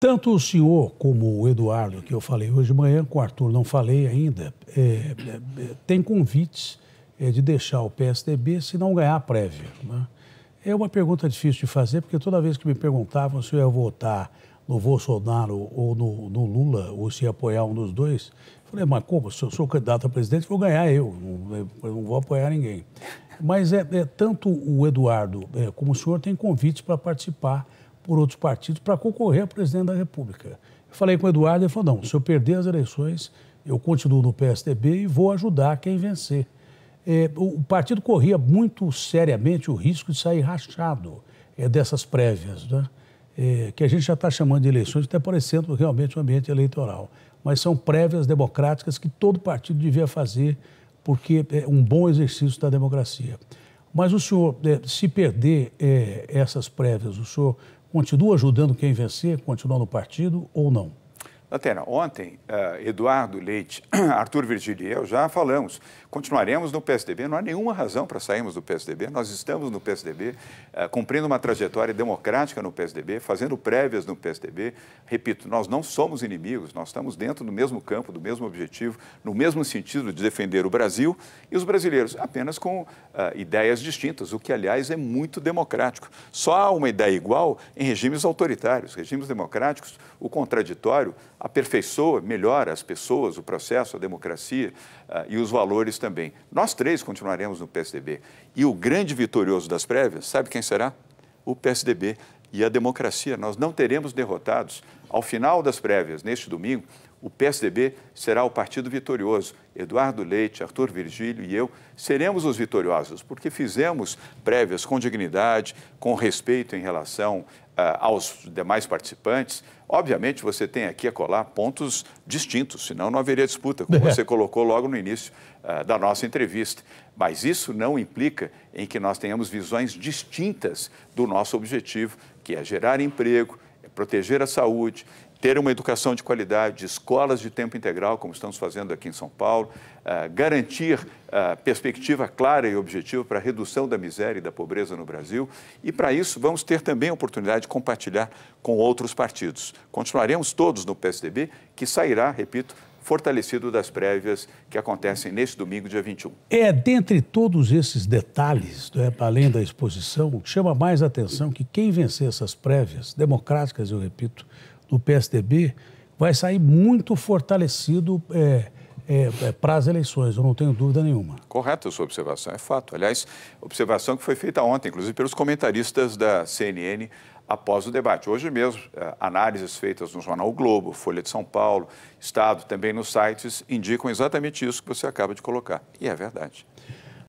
Tanto o senhor como o Eduardo, que eu falei hoje de manhã, com o Arthur não falei ainda, é, é, é tem convites é, de deixar o PSDB se não ganhar a prévia. Né? É uma pergunta difícil de fazer, porque toda vez que me perguntavam se eu ia votar no Bolsonaro ou no, no Lula, ou se ia apoiar um dos dois, eu falei, mas como? Se eu sou candidato a presidente, vou ganhar eu, não, né, não vou apoiar ninguém. Mas é, é tanto o Eduardo é, como o senhor têm convites para participar por outros partidos para concorrer a presidente da República. Eu falei com o Eduardo, ele falou, não, se eu perder as eleições, eu continuo no PSDB e vou ajudar quem vencer. É, o partido corria muito seriamente o risco de sair rachado é, dessas prévias, né? É, que a gente já está chamando de eleições, até tá parecendo realmente um ambiente eleitoral. Mas são prévias democráticas que todo partido devia fazer, porque é um bom exercício da democracia. Mas o senhor, é, se perder é, essas prévias, o senhor continua ajudando quem vencer, continua no partido ou não? Datena, ontem, eh, Eduardo Leite, Arthur Virgílio e eu já falamos, continuaremos no PSDB, não há nenhuma razão para sairmos do PSDB, nós estamos no PSDB, eh, cumprindo uma trajetória democrática no PSDB, fazendo prévias no PSDB. Repito, nós não somos inimigos, nós estamos dentro do mesmo campo, do mesmo objetivo, no mesmo sentido de defender o Brasil e os brasileiros, apenas com uh, ideias distintas, o que, aliás, é muito democrático. Só há uma ideia igual em regimes autoritários, regimes democráticos, o contraditório aperfeiçoa, melhora as pessoas, o processo, a democracia uh, e os valores também. Nós três continuaremos no PSDB. E o grande vitorioso das prévias, sabe quem será? O PSDB e a democracia. Nós não teremos derrotados. Ao final das prévias, neste domingo, o PSDB será o partido vitorioso. Eduardo Leite, Arthur Virgílio e eu seremos os vitoriosos, porque fizemos prévias com dignidade, com respeito em relação uh, aos demais participantes. Obviamente, você tem aqui a colar pontos distintos, senão não haveria disputa, como você colocou logo no início uh, da nossa entrevista. Mas isso não implica em que nós tenhamos visões distintas do nosso objetivo, que é gerar emprego, é proteger a saúde ter uma educação de qualidade, escolas de tempo integral, como estamos fazendo aqui em São Paulo, uh, garantir uh, perspectiva clara e objetiva para a redução da miséria e da pobreza no Brasil. E para isso, vamos ter também a oportunidade de compartilhar com outros partidos. Continuaremos todos no PSDB, que sairá, repito, fortalecido das prévias que acontecem neste domingo, dia 21. É, dentre todos esses detalhes, né, além da exposição, chama mais atenção é que quem vencer essas prévias, democráticas, eu repito, do PSDB vai sair muito fortalecido é, é, é, para as eleições, eu não tenho dúvida nenhuma. Correta a sua observação, é fato. Aliás, observação que foi feita ontem, inclusive pelos comentaristas da CNN após o debate. Hoje mesmo, é, análises feitas no jornal o Globo, Folha de São Paulo, Estado, também nos sites, indicam exatamente isso que você acaba de colocar. E é verdade.